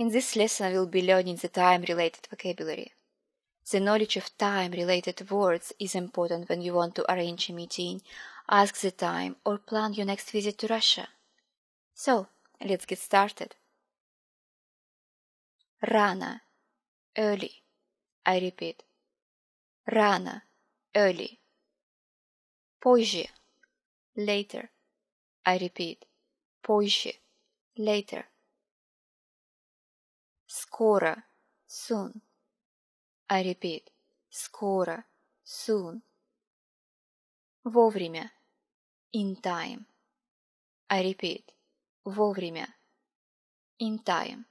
In this lesson we'll be learning the time-related vocabulary. The knowledge of time-related words is important when you want to arrange a meeting, ask the time, or plan your next visit to Russia. So, let's get started. Rana, early. I repeat. Rana, early. Позже, later. I repeat. Позже, later. Скоро. Soon. I repeat. Скоро. Soon. Вовремя. In time. I repeat. Вовремя. In time.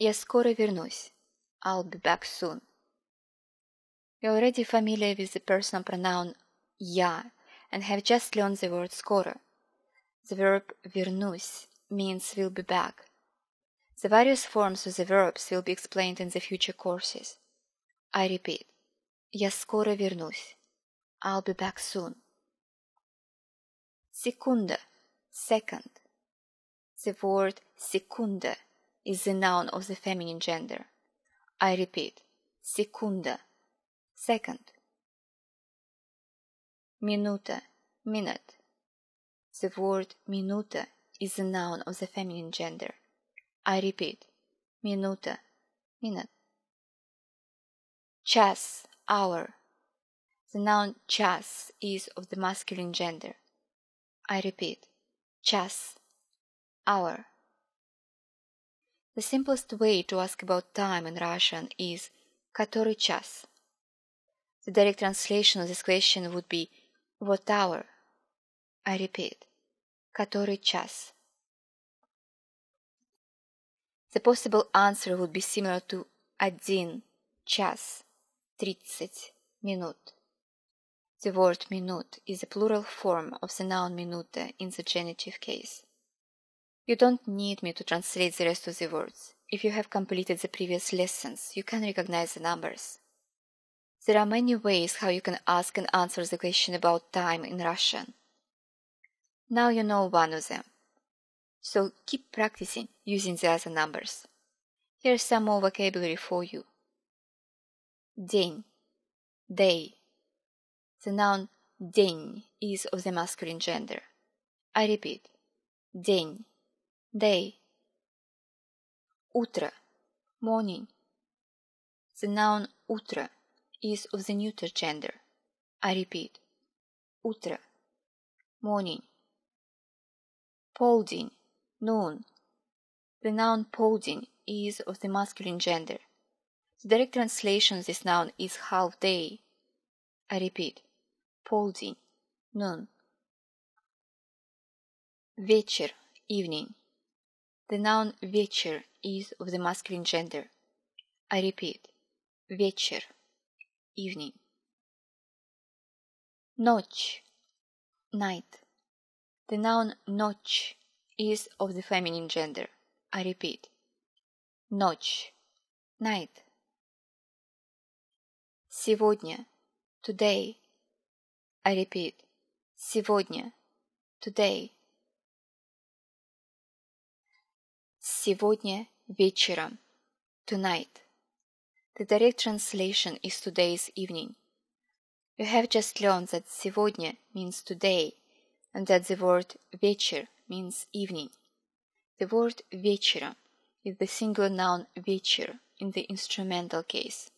Я скоро вернусь. I'll be back soon. You're already familiar with the personal pronoun я and have just learned the word скоро. The verb вернусь means will be back the various forms of the verbs will be explained in the future courses. I repeat. Я скоро вернусь. I'll be back soon. Секунда. Second. The word секунда is the noun of the feminine gender. I repeat. Секунда. Second. Minuta. Minute. The word minuta is the noun of the feminine gender. I repeat, Minute. minute. Час, hour. The noun час is of the masculine gender. I repeat, час, hour. The simplest way to ask about time in Russian is который час. The direct translation of this question would be what hour? I repeat, который час? The possible answer would be similar to один час тридцать минут. The word minut is the plural form of the noun minute in the genitive case. You don't need me to translate the rest of the words. If you have completed the previous lessons, you can recognize the numbers. There are many ways how you can ask and answer the question about time in Russian. Now you know one of them. So keep practicing using the other numbers. Here's some more vocabulary for you. День. Day. The noun день is of the masculine gender. I repeat. День. Day. Утро. Morning. The noun утро is of the neuter gender. I repeat. Утро. Morning. Полдень. Noun. The noun posing is of the masculine gender. The direct translation of this noun is half day. I repeat. Posing. Noun. Vecher, Evening. The noun vecher is of the masculine gender. I repeat. vecher, Evening. Ночь. Night. The noun ночь is of the feminine gender. I repeat. Ночь. Night. Сегодня. Today. I repeat. Сегодня. Today. Сегодня вечером. Tonight. The direct translation is today's evening. You have just learned that сегодня means today and that the word вечер means evening. The word вечера is the singular noun вечер in the instrumental case.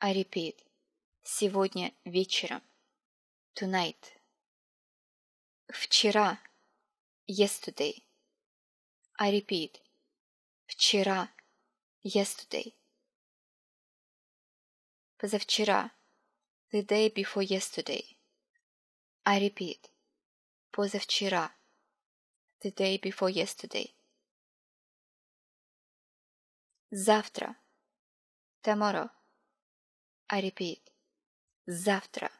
I repeat, сегодня вечером, tonight. Вчера, yesterday. I repeat, вчера, yesterday. Позавчера, the day before yesterday. I repeat, позавчера the day before yesterday. Завтра. Tomorrow. I repeat. Завтра.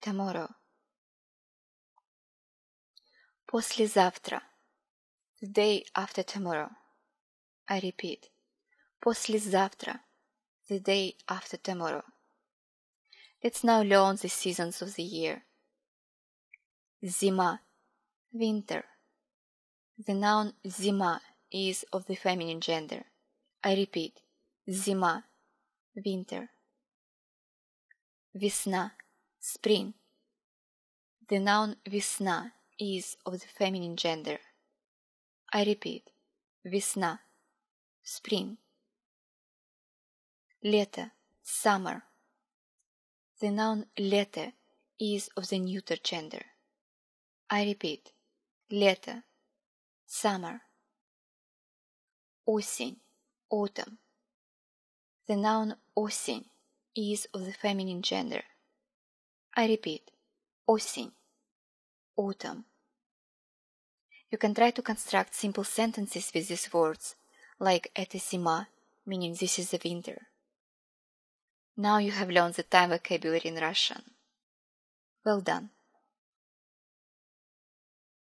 Tomorrow. Послезавтра. The day after tomorrow. I repeat. Послезавтра. The day after tomorrow. Let's now learn the seasons of the year. Зима. Winter. The noun zima is of the feminine gender. I repeat, zima, winter. Весна, spring. The noun весна is of the feminine gender. I repeat, весна, spring. Лето, summer. The noun лето is of the neuter gender. I repeat, лето, summer. Осень, autumn. The noun осень is of the feminine gender. I repeat, осень, autumn. You can try to construct simple sentences with these words, like это зима, meaning this is the winter. Now you have learned the time vocabulary in Russian. Well done.